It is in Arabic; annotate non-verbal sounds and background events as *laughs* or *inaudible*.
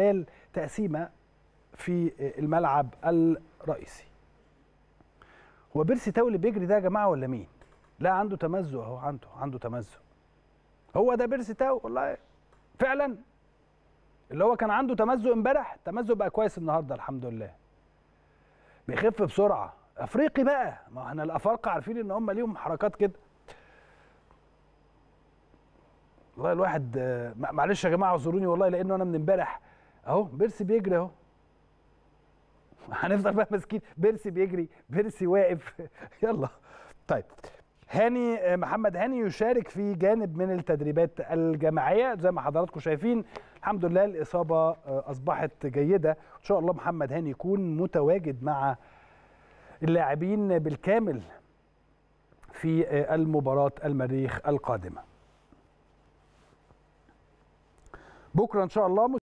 خلال تقسيمه في الملعب الرئيسي هو بيرسي تاو اللي بيجري ده يا جماعه ولا مين لا عنده تمزق اهو عنده عنده تمزق هو ده بيرسي تاو والله فعلا اللي هو كان عنده تمزق امبارح تمزق بقى كويس النهارده الحمد لله بيخف بسرعه افريقي بقى ما احنا الافارقه عارفين ان هم ليهم حركات كده والله الواحد آه، معلش يا جماعه اعذروني والله لانه انا من امبارح اهو بيرسي بيجري اهو هنفضل بقى ماسكين بيرسي بيجري بيرسي واقف *laughs* يلا طيب هاني آه، محمد هاني يشارك في جانب من التدريبات الجماعيه زي ما حضراتكم شايفين الحمد لله الاصابه آه، اصبحت جيده ان شاء الله محمد هاني يكون متواجد مع اللاعبين بالكامل في آه، المباراه المريخ القادمه بكره ان شاء الله